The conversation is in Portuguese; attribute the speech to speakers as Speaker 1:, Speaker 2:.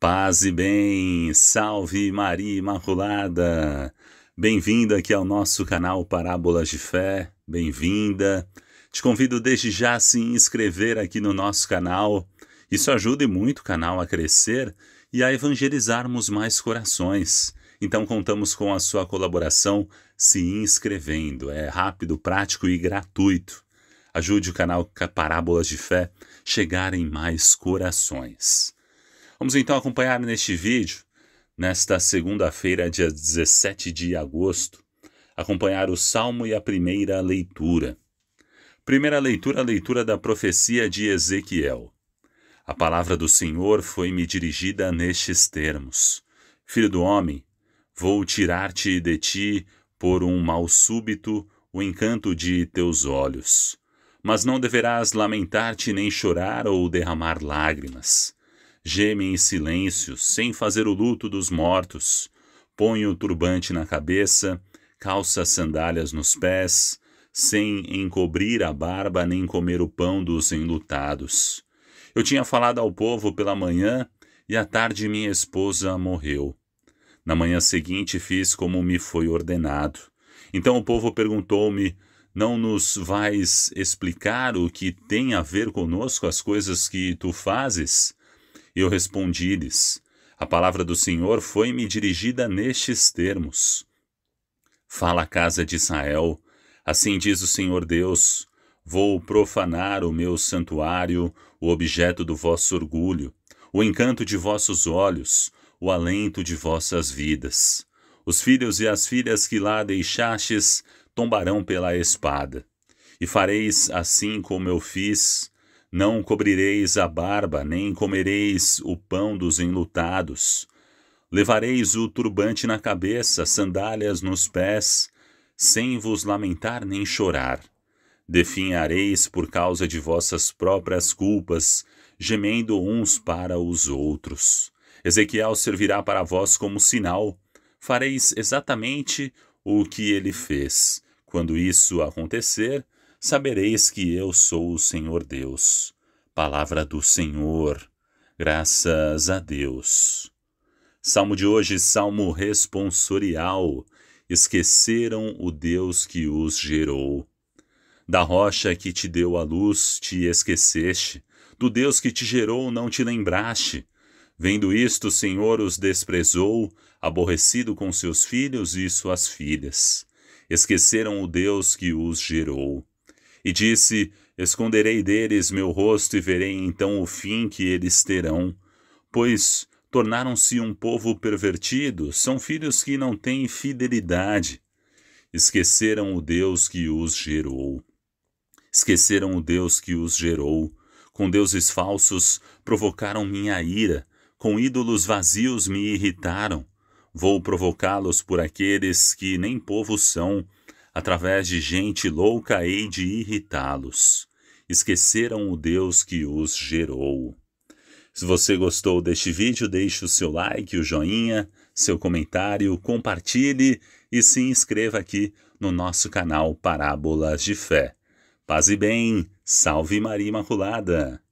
Speaker 1: Paz e bem, salve Maria Imaculada! Bem-vinda aqui ao nosso canal Parábolas de Fé, bem-vinda! Te convido desde já a se inscrever aqui no nosso canal, isso ajuda muito o canal a crescer e a evangelizarmos mais corações. Então contamos com a sua colaboração se inscrevendo, é rápido, prático e gratuito. Ajude o canal Parábolas de Fé chegar em mais corações. Vamos então acompanhar neste vídeo, nesta segunda-feira, dia 17 de agosto, acompanhar o salmo e a primeira leitura. Primeira leitura, a leitura da profecia de Ezequiel. A palavra do Senhor foi-me dirigida nestes termos: Filho do homem, vou tirar-te de ti por um mal súbito o encanto de teus olhos. Mas não deverás lamentar-te nem chorar ou derramar lágrimas gemem em silêncio, sem fazer o luto dos mortos, põem o turbante na cabeça, calça as sandálias nos pés, sem encobrir a barba nem comer o pão dos enlutados. Eu tinha falado ao povo pela manhã, e à tarde minha esposa morreu. Na manhã seguinte fiz como me foi ordenado. Então o povo perguntou-me: Não nos vais explicar o que tem a ver conosco as coisas que tu fazes? eu respondi-lhes: A palavra do Senhor foi-me dirigida nestes termos. Fala a casa de Israel, assim diz o Senhor Deus: Vou profanar o meu santuário, o objeto do vosso orgulho, o encanto de vossos olhos, o alento de vossas vidas. Os filhos e as filhas que lá deixastes tombarão pela espada. E fareis assim como eu fiz não cobrireis a barba, nem comereis o pão dos enlutados. Levareis o turbante na cabeça, sandálias nos pés, sem vos lamentar nem chorar. Definhareis por causa de vossas próprias culpas, gemendo uns para os outros. Ezequiel servirá para vós como sinal. Fareis exatamente o que ele fez. Quando isso acontecer, sabereis que eu sou o Senhor Deus. Palavra do Senhor, graças a Deus. Salmo de hoje, salmo responsorial. Esqueceram o Deus que os gerou. Da rocha que te deu a luz, te esqueceste. Do Deus que te gerou, não te lembraste. Vendo isto, o Senhor os desprezou, aborrecido com seus filhos e suas filhas. Esqueceram o Deus que os gerou. E disse: Esconderei deles meu rosto e verei então o fim que eles terão. Pois tornaram-se um povo pervertido, são filhos que não têm fidelidade. Esqueceram o Deus que os gerou. Esqueceram o Deus que os gerou. Com deuses falsos provocaram minha ira, com ídolos vazios me irritaram. Vou provocá-los por aqueles que nem povo são, através de gente louca hei de irritá-los. Esqueceram o Deus que os gerou. Se você gostou deste vídeo, deixe o seu like, o joinha, seu comentário, compartilhe e se inscreva aqui no nosso canal Parábolas de Fé. Paz e bem, salve Maria Imaculada!